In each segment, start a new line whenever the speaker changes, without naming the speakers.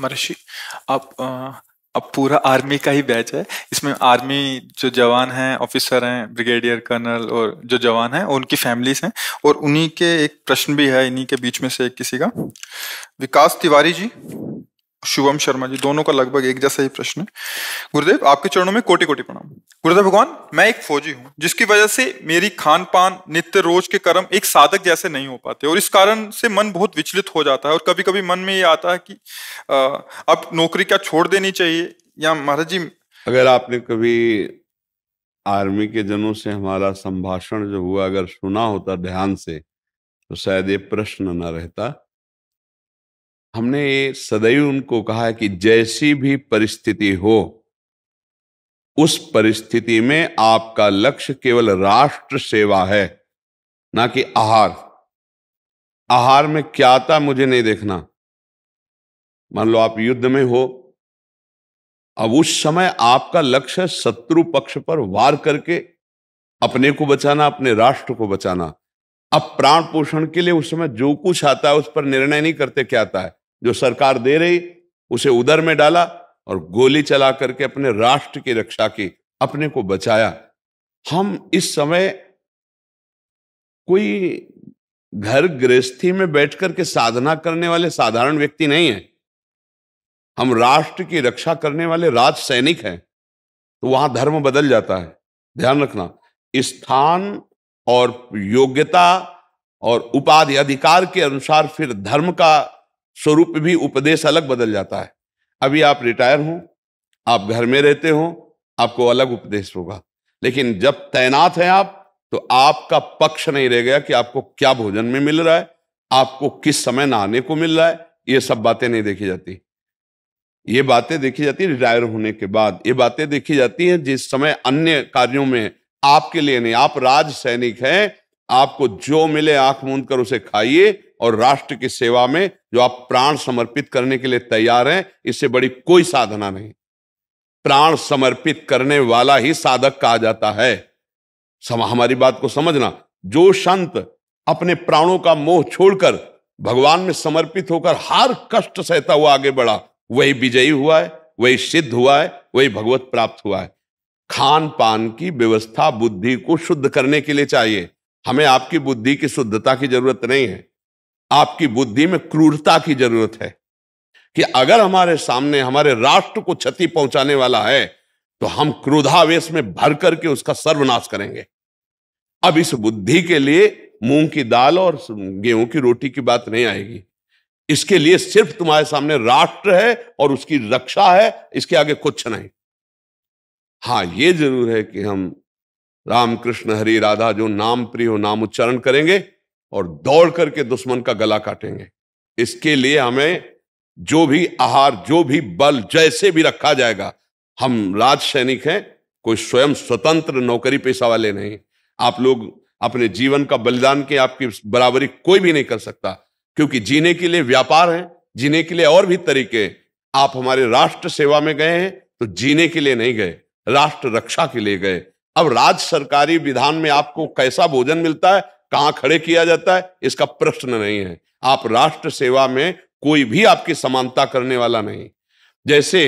महर्षि आप अब पूरा आर्मी का ही बैच है इसमें आर्मी जो जवान हैं ऑफिसर हैं ब्रिगेडियर कर्नल और जो जवान हैं उनकी फैमिलीज हैं और उन्हीं के एक प्रश्न भी है इन्हीं के बीच में से एक किसी का विकास तिवारी जी शुभम शर्मा जी दोनों का लगभग एक जैसा ही प्रश्न है गुरुदेव आपके चरणों में कोटि कोटि प्रणाम गुरुदेव भगवान मैं एक फौजी हूँ जिसकी वजह से मेरी खान पान नित्य रोज के कर्म एक साधक जैसे नहीं हो पाते और इस कारण से मन बहुत विचलित हो जाता है और कभी कभी मन में ये आता है कि आ, अब नौकरी क्या छोड़ देनी चाहिए या महाराज जी
अगर आपने कभी आर्मी के जनों से हमारा संभाषण जो हुआ अगर सुना होता ध्यान से तो शायद ये प्रश्न न रहता हमने सदैव उनको कहा है कि जैसी भी परिस्थिति हो उस परिस्थिति में आपका लक्ष्य केवल राष्ट्र सेवा है ना कि आहार आहार में क्या था मुझे नहीं देखना मान लो आप युद्ध में हो अब उस समय आपका लक्ष्य शत्रु पक्ष पर वार करके अपने को बचाना अपने राष्ट्र को बचाना अब प्राण पोषण के लिए उस समय जो कुछ आता है उस पर निर्णय नहीं करते क्या आता है जो सरकार दे रही उसे उधर में डाला और गोली चला करके अपने राष्ट्र की रक्षा की अपने को बचाया हम इस समय कोई घर गृहस्थी में बैठकर के साधना करने वाले साधारण व्यक्ति नहीं है हम राष्ट्र की रक्षा करने वाले राज सैनिक हैं तो वहां धर्म बदल जाता है ध्यान रखना स्थान और योग्यता और उपाधि अधिकार के अनुसार फिर धर्म का स्वरूप भी उपदेश अलग बदल जाता है अभी आप रिटायर हो आप घर में रहते हो आपको अलग उपदेश होगा लेकिन जब तैनात हैं आप तो आपका पक्ष नहीं रह गया कि आपको क्या भोजन में मिल रहा है आपको किस समय नहाने को मिल रहा है ये सब बातें नहीं देखी जाती ये बातें देखी जाती है रिटायर होने के बाद ये बातें देखी जाती हैं जिस समय अन्य कार्यों में आपके लिए नहीं आप राज सैनिक हैं आपको जो मिले आंख मूंद कर उसे खाइए और राष्ट्र की सेवा में जो आप प्राण समर्पित करने के लिए तैयार हैं इससे बड़ी कोई साधना नहीं प्राण समर्पित करने वाला ही साधक कहा जाता है सम हमारी बात को समझना जो संत अपने प्राणों का मोह छोड़कर भगवान में समर्पित होकर हर कष्ट सहता हुआ आगे बढ़ा वही विजयी हुआ है वही सिद्ध हुआ है वही भगवत प्राप्त हुआ है खान पान की व्यवस्था बुद्धि को शुद्ध करने के लिए चाहिए हमें आपकी बुद्धि की शुद्धता की जरूरत नहीं है आपकी बुद्धि में क्रूरता की जरूरत है कि अगर हमारे सामने हमारे राष्ट्र को क्षति पहुंचाने वाला है तो हम क्रोधावेश में भर करके उसका सर्वनाश करेंगे अब इस बुद्धि के लिए मूंग की दाल और गेहूं की रोटी की बात नहीं आएगी इसके लिए सिर्फ तुम्हारे सामने राष्ट्र है और उसकी रक्षा है इसके आगे कुछ नहीं हाँ ये जरूर है कि हम राम कृष्ण हरि राधा जो नाम प्रिय हो नाम उच्चारण करेंगे और दौड़ करके दुश्मन का गला काटेंगे इसके लिए हमें जो भी आहार जो भी बल जैसे भी रखा जाएगा हम राज सैनिक हैं कोई स्वयं स्वतंत्र नौकरी पेशा वाले नहीं आप लोग अपने जीवन का बलिदान के आपकी बराबरी कोई भी नहीं कर सकता क्योंकि जीने के लिए व्यापार है जीने के लिए और भी तरीके आप हमारे राष्ट्र सेवा में गए हैं तो जीने के लिए नहीं गए राष्ट्र रक्षा के लिए गए अब राज्य सरकारी विधान में आपको कैसा भोजन मिलता है कहाँ खड़े किया जाता है इसका प्रश्न नहीं है आप राष्ट्र सेवा में कोई भी आपकी समानता करने वाला नहीं जैसे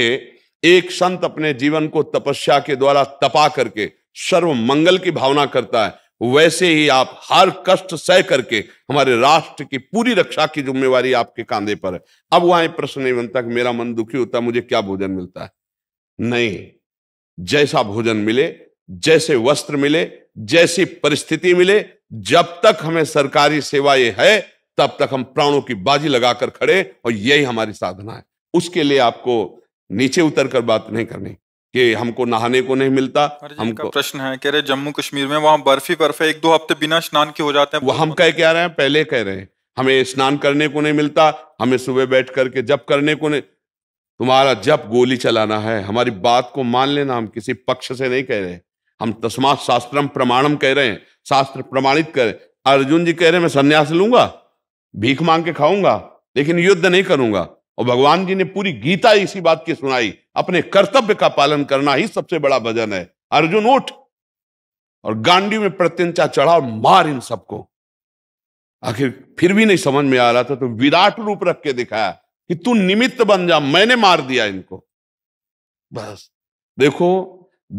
एक संत अपने जीवन को तपस्या के द्वारा तपा करके सर्व मंगल की भावना करता है वैसे ही आप हर कष्ट सह करके हमारे राष्ट्र की पूरी रक्षा की जिम्मेवारी आपके कांधे पर है अब वहां प्रश्न नहीं बनता कि मेरा मन दुखी होता है मुझे क्या भोजन मिलता है नहीं जैसा भोजन मिले जैसे वस्त्र मिले जैसी परिस्थिति मिले जब तक हमें सरकारी सेवा ये है तब तक हम प्राणों की बाजी लगाकर खड़े और यही हमारी साधना है उसके लिए आपको नीचे उतर कर बात नहीं करनी कि हमको नहाने को नहीं मिलता हमको प्रश्न है कह रहे जम्मू कश्मीर में वहां बर्फ ही बर्फ है एक दो हफ्ते बिना स्नान के हो जाते हैं वो हम कह क्या रहे हैं पहले कह रहे हैं हमें स्नान करने को नहीं मिलता हमें सुबह बैठ करके जब करने को नहीं तुम्हारा जब गोली चलाना है हमारी बात को मान लेना हम किसी पक्ष से नहीं कह रहे हम तस्मात तो शास्त्रम प्रमाणम कह रहे हैं शास्त्र प्रमाणित कर अर्जुन जी कह रहे हैं मैं संन्यास लूंगा भीख मांग के खाऊंगा लेकिन युद्ध नहीं करूंगा और भगवान जी ने पूरी गीता इसी बात की सुनाई अपने कर्तव्य का पालन करना ही सबसे बड़ा भजन है अर्जुन उठ और गांडी में प्रत्यंचा चढ़ा मार इन सबको आखिर फिर भी नहीं समझ में आ रहा था तो विराट रूप रख के दिखाया कि तू निमित्त बन जा मैंने मार दिया इनको बस देखो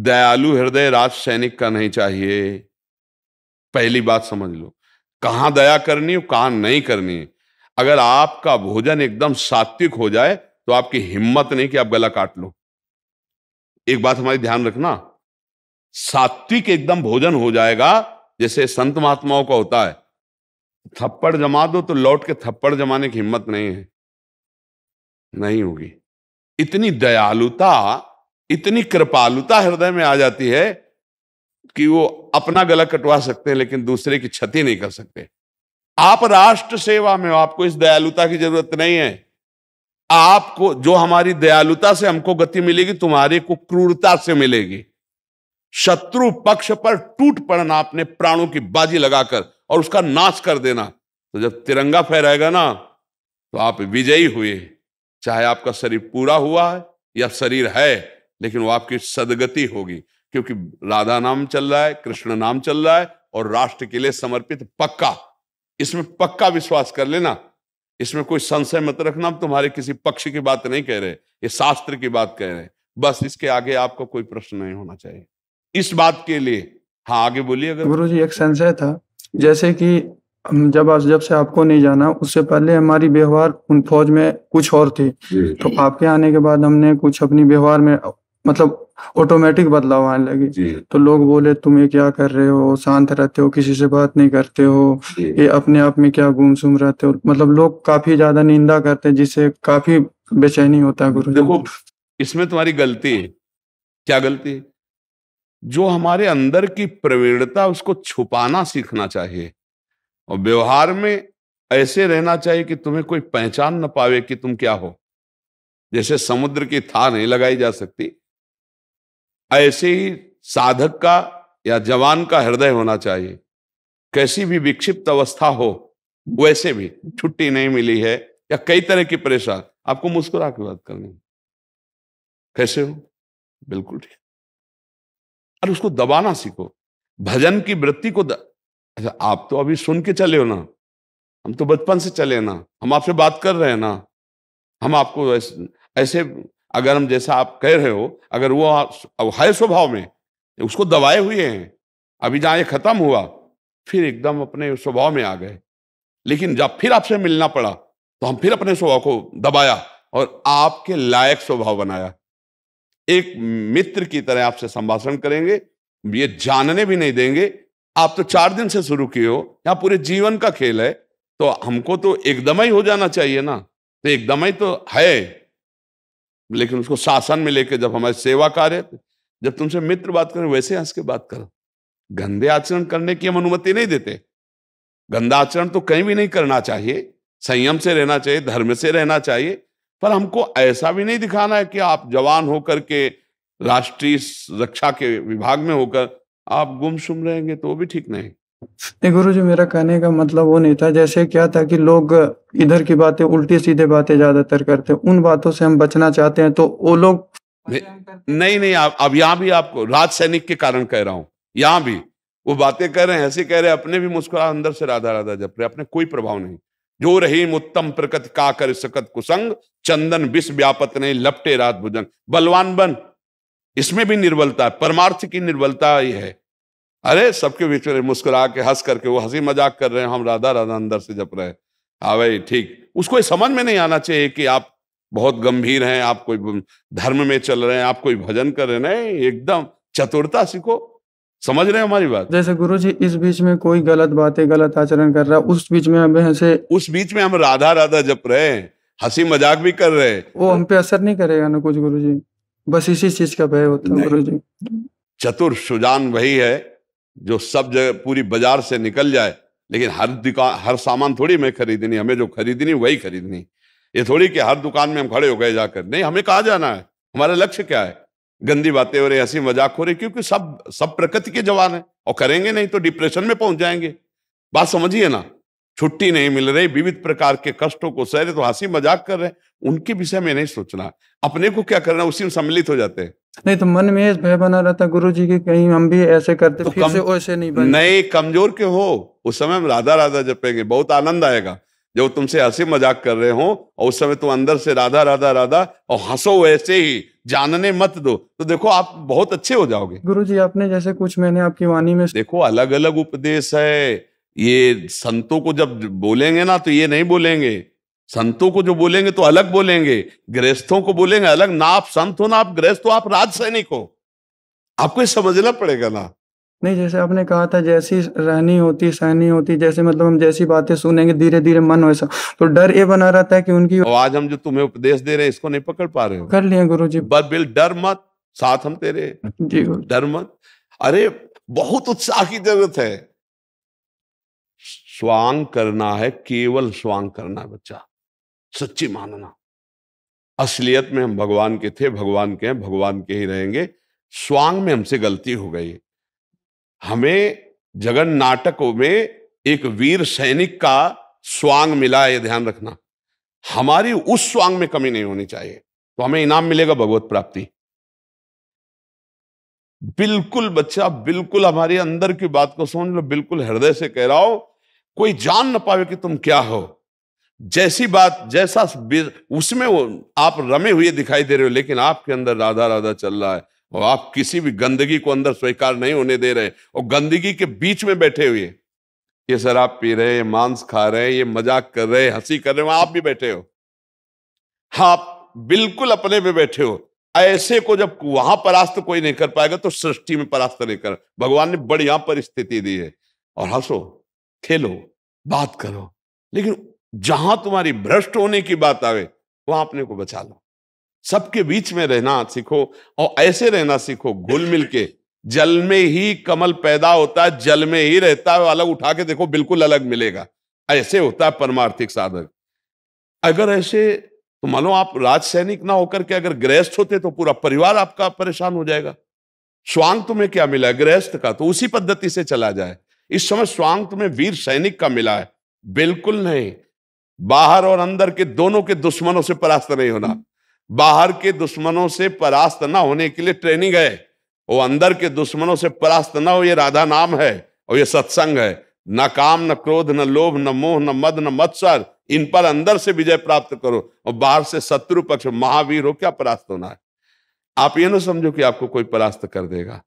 दयालु हृदय राज सैनिक का नहीं चाहिए पहली बात समझ लो कहां दया करनी है कहां नहीं करनी है अगर आपका भोजन एकदम सात्विक हो जाए तो आपकी हिम्मत नहीं कि आप गला काट लो एक बात हमारी ध्यान रखना सात्विक एकदम भोजन हो जाएगा जैसे संत महात्माओं का होता है थप्पड़ जमा दो तो लौट के थप्पड़ जमाने की हिम्मत नहीं है नहीं होगी इतनी दयालुता इतनी कृपालुता हृदय में आ जाती है कि वो अपना गला कटवा सकते हैं लेकिन दूसरे की क्षति नहीं कर सकते आप राष्ट्र सेवा में आपको इस दयालुता की जरूरत नहीं है आपको जो हमारी दयालुता से हमको गति मिलेगी तुम्हारे को क्रूरता से मिलेगी शत्रु पक्ष पर टूट पड़ना अपने प्राणों की बाजी लगाकर और उसका नाश कर देना तो जब तिरंगा फहराएगा ना तो आप विजयी हुए चाहे आपका शरीर पूरा हुआ है या शरीर है लेकिन वो आपकी सदगति होगी क्योंकि राधा नाम चल रहा है कृष्ण नाम चल रहा है और राष्ट्र के लिए समर्पित पक्का इसमें पक्का विश्वास कर लेना इसमें कोई संशय मत रखना हम तुम्हारे किसी पक्ष की बात नहीं कह रहे ये शास्त्र की बात कह रहे हैं बस इसके आगे आपको कोई प्रश्न नहीं होना चाहिए इस बात के लिए हाँ आगे बोलिए अगर
गुरु जी एक संशय था जैसे कि जब आज जब से आपको नहीं जाना उससे पहले हमारी व्यवहार उन फौज में कुछ और थी तो आपके आने के बाद हमने कुछ अपनी व्यवहार में मतलब ऑटोमेटिक बदलाव आने लगे तो लोग बोले तुम ये क्या कर रहे हो शांत रहते हो किसी से बात नहीं करते हो ये अपने आप में क्या सुम रहते हो मतलब लोग काफी ज्यादा निंदा करते हैं जिससे काफी बेचैनी होता
है गुरु देखो इसमें तुम्हारी गलती है क्या गलती है जो हमारे अंदर की प्रवीणता उसको छुपाना सीखना चाहिए और व्यवहार में ऐसे रहना चाहिए कि तुम्हें कोई पहचान न पावे कि तुम क्या हो जैसे समुद्र की था नहीं लगाई जा सकती ऐसे ही साधक का या जवान का हृदय होना चाहिए कैसी भी विक्षिप्त अवस्था हो वैसे भी छुट्टी नहीं मिली है या कई तरह की परेशान आपको मुस्कुरा के बात करनी कैसे हो बिल्कुल ठीक और उसको दबाना सीखो भजन की वृत्ति को द... अच्छा आप तो अभी सुन के चले हो ना हम तो बचपन से चले ना हम आपसे बात कर रहे हैं ना हम आपको ऐसे, ऐसे अगर हम जैसा आप कह रहे हो अगर वो है स्वभाव में तो उसको दबाए हुए हैं अभी जहाँ ये खत्म हुआ फिर एकदम अपने स्वभाव में आ गए लेकिन जब फिर आपसे मिलना पड़ा तो हम फिर अपने स्वभाव को दबाया और आपके लायक स्वभाव बनाया एक मित्र की तरह आपसे संभाषण करेंगे ये जानने भी नहीं देंगे आप तो चार दिन से शुरू किए हो यहाँ पूरे जीवन का खेल है तो हमको तो एकदम ही हो जाना चाहिए ना तो एकदम ही तो है लेकिन उसको शासन में लेके जब हमारे सेवा कार्य जब तुमसे मित्र बात करें वैसे हंस के बात करो गंदे आचरण करने की हम अनुमति नहीं देते गंदा आचरण तो कहीं भी नहीं करना चाहिए संयम से रहना चाहिए धर्म से रहना चाहिए पर हमको ऐसा भी नहीं दिखाना है कि आप जवान होकर के राष्ट्रीय रक्षा के विभाग में होकर आप गुमसुम रहेंगे तो वो भी ठीक नहीं
गुरु जी मेरा कहने का मतलब वो नहीं था, जैसे क्या था कि लोग इधर की बातें उल्टी-सीधे बातें ज़्यादातर करते हैं, उन बातों से हम बचना चाहते हैं, तो वो लोग
नहीं, नहीं, नहीं आप अब यहाँ भी आपको राज सैनिक के कारण कह रहा हूँ, यहाँ भी वो बातें कर रहे हैं, ऐसे कह रहे हैं अपने भी मुस्कुरा अंदर से राधा-राधा जप रहे अपने कोई प्रभाव नहीं। जो रही उत्तम प्रकृति का कर सकत कुसंग चंदन विश्व व्यापत नहीं लपटे रात भुजंग बलवान बन इसमें भी निर्बलता परमार्थ की निर्बलता ही है अरे सबके बीच में मुस्कुरा के हंस करके वो हंसी मजाक कर रहे हैं हम राधा राधा अंदर से जप रहे हैं हाँ भाई ठीक उसको समझ में नहीं आना चाहिए कि आप बहुत गंभीर हैं आप कोई धर्म में चल रहे हैं आप कोई भजन कर रहे हैं नहीं एकदम चतुरता सीखो समझ रहे हैं हमारी बात
जैसे गुरु जी इस बीच में कोई गलत बातें गलत आचरण कर रहा है उस बीच में
हम ऐसे उस बीच में हम राधा राधा जप रहे हैं हंसी मजाक भी कर रहे हैं
वो हम पे असर नहीं करेगा ना कुछ गुरु जी बस इसी चीज का भय होता है गुरु जी
चतुर सुजान वही है जो सब जगह पूरी बाजार से निकल जाए लेकिन हर दुकान हर सामान थोड़ी मैं खरीदनी हमें जो खरीदनी वही खरीदनी ये थोड़ी कि हर दुकान में हम खड़े हो गए जाकर नहीं हमें कहा जाना है हमारा लक्ष्य क्या है गंदी बातें हो रही हंसी मजाक हो रही क्योंकि सब सब प्रकृति के जवान हैं और करेंगे नहीं तो डिप्रेशन में पहुंच जाएंगे बात समझिए ना छुट्टी नहीं मिल रही विविध प्रकार के कष्टों को सह रहे तो हंसी मजाक कर रहे हैं उनके विषय में नहीं सोचना अपने को क्या करना उसी में सम्मिलित हो जाते हैं
नहीं तो मन में भय बना रहता गुरु जी की कहीं हम भी ऐसे करते तो फिर कम, से
ऐसे नहीं बने नहीं कमजोर क्यों हो उस समय हम राधा राधा जपेंगे बहुत आनंद आएगा जब तुमसे हंसी मजाक कर रहे हो और उस समय तुम अंदर से राधा राधा राधा और हंसो वैसे ही जानने मत दो तो देखो आप बहुत अच्छे हो जाओगे
गुरु जी आपने जैसे कुछ मैंने आपकी वाणी में
देखो अलग अलग उपदेश है ये संतों को जब बोलेंगे ना तो ये नहीं बोलेंगे संतों को जो बोलेंगे तो अलग बोलेंगे गृहस्थों को बोलेंगे अलग ना आप संत हो ना आप गृहस्थ हो आप राज सैनिक हो आपको ये समझना पड़ेगा ना
नहीं जैसे आपने कहा था जैसी रहनी होती सहनी होती जैसे मतलब हम जैसी बातें सुनेंगे धीरे धीरे मन वैसा तो डर ये बना रहता है कि उनकी
आज हम जो तुम्हें उपदेश दे रहे हैं इसको नहीं पकड़ पा रहे हो कर लिए गुरु जी बस बिल डर मत साथ हम तेरे जी डर मत अरे बहुत उत्साह की जरूरत है स्वांग करना है केवल स्वांग करना है बच्चा सच्ची मानना असलियत में हम भगवान के थे भगवान के हैं भगवान के ही रहेंगे स्वांग में हमसे गलती हो गई हमें जगन नाटक में एक वीर सैनिक का स्वांग मिला ये ध्यान रखना हमारी उस स्वांग में कमी नहीं होनी चाहिए तो हमें इनाम मिलेगा भगवत प्राप्ति बिल्कुल बच्चा बिल्कुल हमारी अंदर की बात को समझ लो बिल्कुल हृदय से कह रहा हो कोई जान ना पावे कि तुम क्या हो जैसी बात जैसा उसमें वो आप रमे हुए दिखाई दे रहे हो लेकिन आपके अंदर राधा राधा चल रहा है और आप किसी भी गंदगी को अंदर स्वीकार नहीं होने दे रहे और गंदगी के बीच में बैठे हुए ये शराब पी रहे ये मांस खा रहे ये मजाक कर रहे हंसी कर रहे हो आप भी बैठे हो हाँ, आप बिल्कुल अपने में बैठे हो ऐसे को जब वहां परास्त कोई नहीं कर पाएगा तो सृष्टि में परास्त नहीं कर भगवान ने बढ़िया परिस्थिति दी है और हंसो खेलो बात करो लेकिन जहां तुम्हारी भ्रष्ट होने की बात आवे वहां अपने को बचा लो सबके बीच में रहना सीखो और ऐसे रहना सीखो घुल मिल के जल में ही कमल पैदा होता है जल में ही रहता है अलग उठा के देखो बिल्कुल अलग मिलेगा ऐसे होता है परमार्थिक साधक अगर ऐसे तो मानो आप राज सैनिक ना होकर के अगर गृहस्थ होते तो पूरा परिवार आपका परेशान हो जाएगा स्वांग तुम्हें क्या मिला गृहस्थ का तो उसी पद्धति से चला जाए इस समय स्वांग तुम्हें वीर सैनिक का मिला है बिल्कुल नहीं बाहर और अंदर के दोनों के दुश्मनों से परास्त नहीं होना बाहर के दुश्मनों से परास्त ना होने के लिए ट्रेनिंग है वो अंदर के दुश्मनों से परास्त ना हो ये राधा नाम है और ये सत्संग है न काम न क्रोध न लोभ न मोह न मद न मत्सर इन पर अंदर से विजय प्राप्त करो और बाहर से शत्रु पक्ष महावीर हो क्या परास्त होना है आप ये ना समझो कि आपको कोई परास्त कर देगा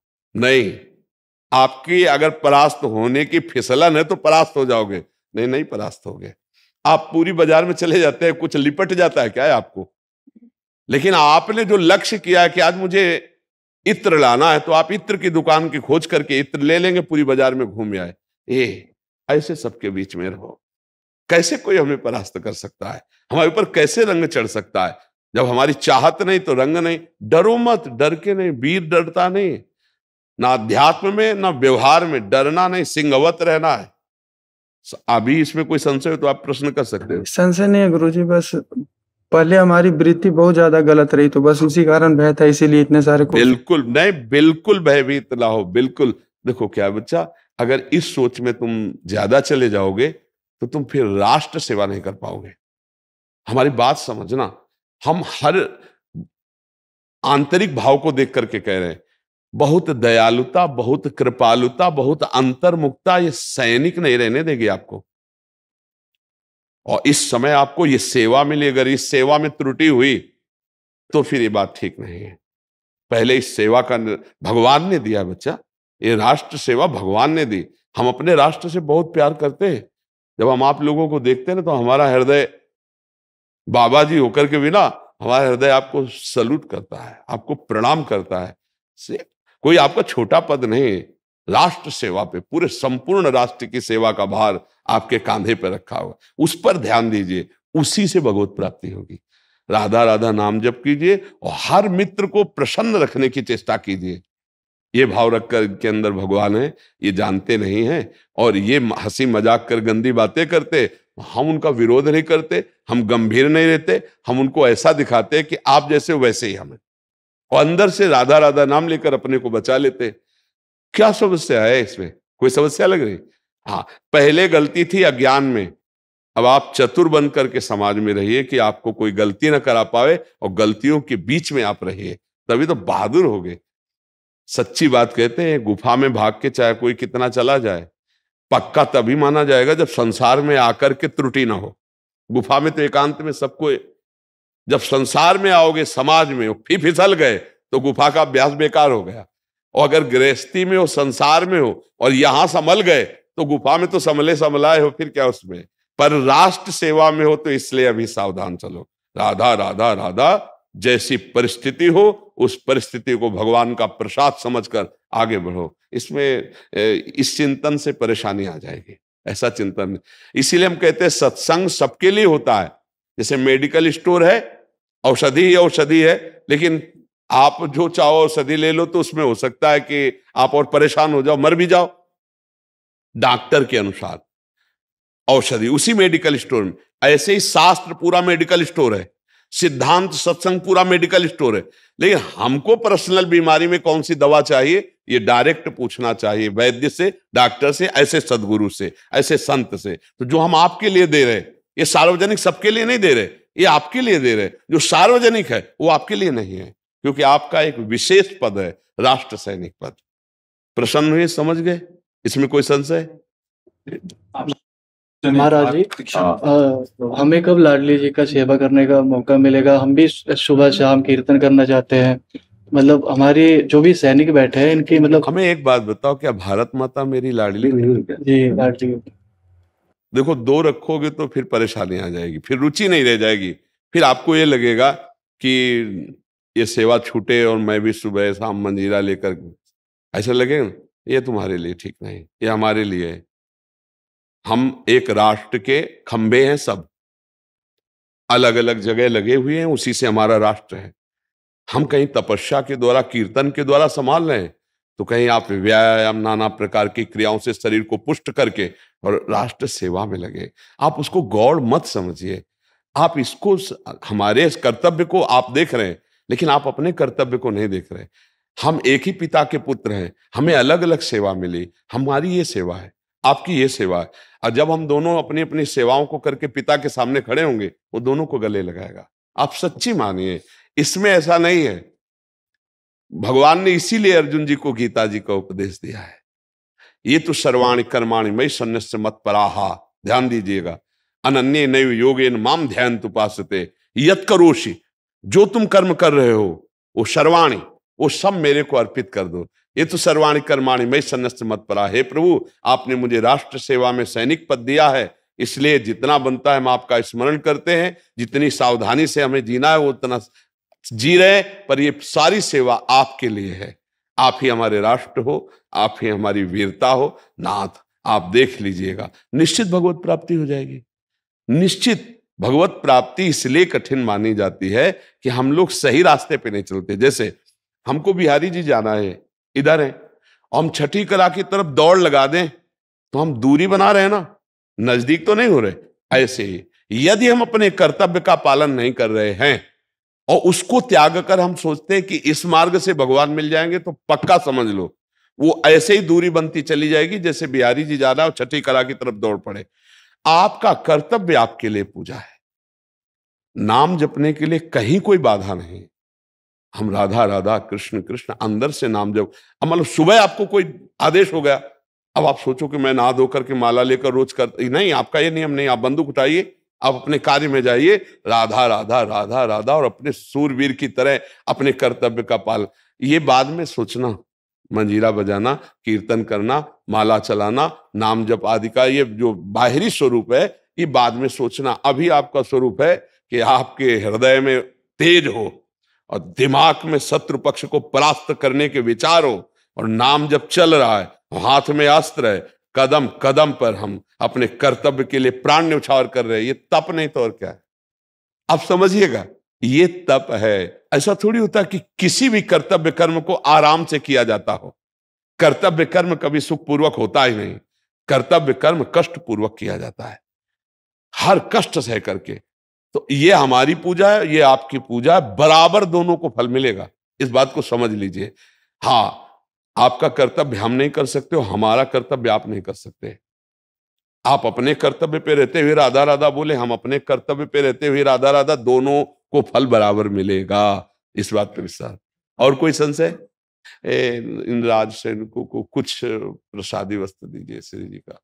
नहीं आपकी अगर परास्त होने की फिसलन है तो परास्त हो जाओगे नहीं नहीं परास्त हो गए आप पूरी बाजार में चले जाते हैं कुछ लिपट जाता है क्या है आपको लेकिन आपने जो लक्ष्य किया है कि आज मुझे इत्र लाना है तो आप इत्र की दुकान की खोज करके इत्र ले लेंगे पूरी बाजार में घूम आए ए ऐसे सबके बीच में रहो कैसे कोई हमें परास्त कर सकता है हमारे ऊपर कैसे रंग चढ़ सकता है जब हमारी चाहत नहीं तो रंग नहीं डरो मत डर के नहीं वीर डरता नहीं ना अध्यात्म में ना व्यवहार में डरना नहीं सिंगवत रहना है अभी इसमें कोई संशय तो आप प्रश्न कर सकते हो
संशय नहीं है गुरु जी बस पहले हमारी वृत्ति बहुत ज्यादा गलत रही तो बस उसी कारण भय था इसीलिए इतने सारे बिल्कुल
नहीं बिल्कुल भयभीत ना हो बिल्कुल देखो क्या बच्चा अगर इस सोच में तुम ज्यादा चले जाओगे तो तुम फिर राष्ट्र सेवा नहीं कर पाओगे हमारी बात समझना हम हर आंतरिक भाव को देख करके कह रहे हैं बहुत दयालुता बहुत कृपालुता बहुत अंतर्मुक्ता ये सैनिक नहीं रहने देगी आपको और इस समय आपको ये सेवा मिली अगर इस सेवा में त्रुटि हुई तो फिर ये बात ठीक नहीं है पहले इस सेवा का भगवान ने दिया बच्चा ये राष्ट्र सेवा भगवान ने दी हम अपने राष्ट्र से बहुत प्यार करते हैं जब हम आप लोगों को देखते हैं ना तो हमारा हृदय बाबा जी होकर के बिना हमारा हृदय आपको सल्यूट करता है आपको प्रणाम करता है से कोई आपका छोटा पद नहीं राष्ट्र सेवा पे पूरे संपूर्ण राष्ट्र की सेवा का भार आपके कांधे पर रखा होगा उस पर ध्यान दीजिए उसी से भगवत प्राप्ति होगी राधा राधा नाम जप कीजिए और हर मित्र को प्रसन्न रखने की चेष्टा कीजिए ये भाव रखकर के अंदर भगवान है ये जानते नहीं हैं और ये हंसी मजाक कर गंदी बातें करते हम उनका विरोध नहीं करते हम गंभीर नहीं रहते हम उनको ऐसा दिखाते कि आप जैसे वैसे ही हमें और अंदर से राधा राधा नाम लेकर अपने को बचा लेते क्या समस्या है इसमें कोई समस्या लग रही हाँ पहले गलती थी अज्ञान में अब आप चतुर बन करके समाज में रहिए कि आपको कोई गलती ना करा पावे और गलतियों के बीच में आप रहिए तभी तो बहादुर हो गए सच्ची बात कहते हैं गुफा में भाग के चाहे कोई कितना चला जाए पक्का तभी माना जाएगा जब संसार में आकर के त्रुटि ना हो गुफा में तो एकांत में सबको जब संसार में आओगे समाज में फिर फिसल गए तो गुफा का अभ्यास बेकार हो गया और अगर गृहस्थी में हो संसार में हो और यहां संभल गए तो गुफा में तो संभले संभलाए हो फिर क्या उसमें पर राष्ट्र सेवा में हो तो इसलिए अभी सावधान चलो राधा राधा राधा जैसी परिस्थिति हो उस परिस्थिति को भगवान का प्रसाद समझकर आगे बढ़ो इसमें इस चिंतन से परेशानी आ जाएगी ऐसा चिंतन इसीलिए हम कहते हैं सत्संग सबके लिए होता है जैसे मेडिकल स्टोर है औषधि ही औषधि है लेकिन आप जो चाहो औषधि ले लो तो उसमें हो सकता है कि आप और परेशान हो जाओ मर भी जाओ डॉक्टर के अनुसार औषधि उसी मेडिकल स्टोर में ऐसे ही शास्त्र पूरा मेडिकल स्टोर है सिद्धांत सत्संग पूरा मेडिकल स्टोर है लेकिन हमको पर्सनल बीमारी में कौन सी दवा चाहिए ये डायरेक्ट पूछना चाहिए वैद्य से डॉक्टर से ऐसे सदगुरु से ऐसे संत से तो जो हम आपके लिए दे रहे ये सार्वजनिक सबके लिए नहीं दे रहे ये आपके लिए दे रहे हैं जो सार्वजनिक है वो आपके लिए नहीं है क्योंकि आपका एक विशेष पद है राष्ट्र सैनिक पद प्रसन्न हुए समझ गए इसमें कोई संशय महाराज जी
हमें कब लाडली जी का सेवा करने का मौका मिलेगा हम भी सुबह शाम
कीर्तन करना चाहते हैं मतलब हमारे जो भी सैनिक बैठे हैं इनकी मतलब हमें एक बात बताओ क्या भारत माता मेरी लाडली नहीं जी लाडली देखो दो रखोगे तो फिर परेशानी आ जाएगी फिर रुचि नहीं रह जाएगी फिर आपको ये लगेगा कि ये सेवा छूटे और मैं भी सुबह शाम मंजीरा लेकर ऐसा लगे ये तुम्हारे लिए ठीक नहीं ये हमारे लिए है हम एक राष्ट्र के खंभे हैं सब अलग अलग जगह लगे हुए हैं उसी से हमारा राष्ट्र है हम कहीं तपस्या के द्वारा कीर्तन के द्वारा संभाल रहे हैं तो कहीं आप व्यायाम नाना प्रकार की क्रियाओं से शरीर को पुष्ट करके और राष्ट्र सेवा में लगे आप उसको गौड़ मत समझिए आप इसको हमारे इस कर्तव्य को आप देख रहे हैं लेकिन आप अपने कर्तव्य को नहीं देख रहे हम एक ही पिता के पुत्र हैं हमें अलग अलग सेवा मिली हमारी ये सेवा है आपकी ये सेवा है और जब हम दोनों अपनी अपनी सेवाओं को करके पिता के सामने खड़े होंगे वो दोनों को गले लगाएगा आप सच्ची मानिए इसमें ऐसा नहीं है भगवान ने इसीलिए अर्जुन जी को गीता जी का उपदेश दिया है ये तो सर्वाणी कर्माणी मई सन्यास मत पराहा ध्यान दीजिएगा अनन्य नैव योगेन माम ध्यान उपास यत करोशी जो तुम कर्म कर रहे हो वो सर्वाणी वो सब मेरे को अर्पित कर दो ये तो सर्वाणी कर्माणी मई सन्यास मत परा हे प्रभु आपने मुझे राष्ट्र सेवा में सैनिक पद दिया है इसलिए जितना बनता है हम आपका स्मरण करते हैं जितनी सावधानी से हमें जीना है उतना जी रहे पर ये सारी सेवा आपके लिए है आप ही हमारे राष्ट्र हो आप ही हमारी वीरता हो नाथ आप देख लीजिएगा निश्चित भगवत प्राप्ति हो जाएगी निश्चित भगवत प्राप्ति इसलिए कठिन मानी जाती है कि हम लोग सही रास्ते पे नहीं चलते जैसे हमको बिहारी जी जाना है इधर है और हम छठी कला की तरफ दौड़ लगा दें तो हम दूरी बना रहे हैं ना नजदीक तो नहीं हो रहे ऐसे ही यदि हम अपने कर्तव्य का पालन नहीं कर रहे हैं और उसको त्याग कर हम सोचते हैं कि इस मार्ग से भगवान मिल जाएंगे तो पक्का समझ लो वो ऐसे ही दूरी बनती चली जाएगी जैसे बिहारी जी जा रहा और छठी कला की तरफ दौड़ पड़े आपका कर्तव्य आपके लिए पूजा है नाम जपने के लिए कहीं कोई बाधा नहीं हम राधा राधा कृष्ण कृष्ण अंदर से नाम जप मतलब सुबह आपको कोई आदेश हो गया अब आप सोचो कि मैं नहा धोकर के माला लेकर रोज कर नहीं आपका ये नियम नहीं आप बंदूक उठाइए आप अपने कार्य में जाइए राधा राधा राधा राधा और अपने सूरवीर की तरह अपने कर्तव्य का पालन ये बाद में सोचना मंजीरा बजाना कीर्तन करना माला चलाना नाम जप आदि का ये जो बाहरी स्वरूप है ये बाद में सोचना अभी आपका स्वरूप है कि आपके हृदय में तेज हो और दिमाग में शत्रु पक्ष को परास्त करने के विचार हो और नाम जब चल रहा है हाथ में अस्त्र है कदम कदम पर हम अपने कर्तव्य के लिए प्राण न्यौछावर कर रहे हैं ये तप नहीं तो और क्या है आप समझिएगा ये तप है ऐसा थोड़ी होता कि किसी भी कर्तव्य कर्म को आराम से किया जाता हो कर्तव्य कर्म कभी सुखपूर्वक होता ही नहीं कर्तव्य कर्म कष्ट पूर्वक किया जाता है हर कष्ट सह करके तो ये हमारी पूजा है ये आपकी पूजा है बराबर दोनों को फल मिलेगा इस बात को समझ लीजिए हाँ आपका कर्तव्य हम नहीं कर सकते हो हमारा कर्तव्य आप नहीं कर सकते आप अपने कर्तव्य पे रहते हुए राधा राधा बोले हम अपने कर्तव्य पे रहते हुए राधा राधा दोनों को फल बराबर मिलेगा इस बात पर विश्वास और कोई संशय इन सेन को, को कुछ प्रसादी वस्त्र दीजिए श्री जी का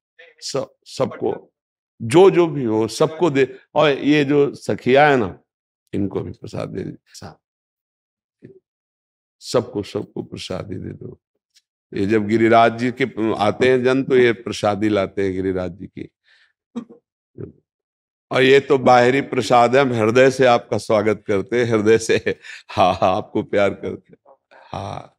सब सबको जो जो भी हो सबको दे और ये जो सखिया है ना इनको भी प्रसाद दे दीजिए सबको सबको प्रसादी दे दो ये जब गिरिराज जी के आते हैं जन तो ये प्रसादी लाते हैं गिरिराज जी की और ये तो बाहरी प्रसाद है हम हृदय से आपका स्वागत करते हैं हृदय से हाँ हाँ आपको प्यार करते हाँ